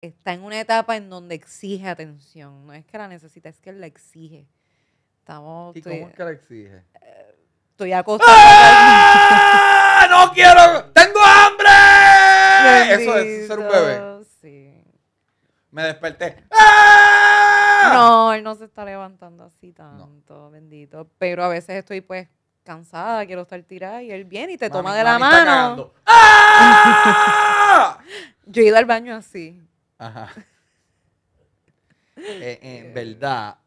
está en una etapa en donde exige atención. No es que la necesita, es que él la exige. Estamos, ¿Y cómo es que la exige? estoy acostada. ¡Ah! ¡No quiero! ¡Tengo hambre! Eso es ser un bebé. Me desperté. ¡Ah! ¡Ah! No, él no se está levantando así tanto, bendito. Pero a veces estoy pues cansada, quiero estar tirada y él viene y te toma de la mano. Yo he ido al baño así. Ajá. en eh, eh, eh, verdad,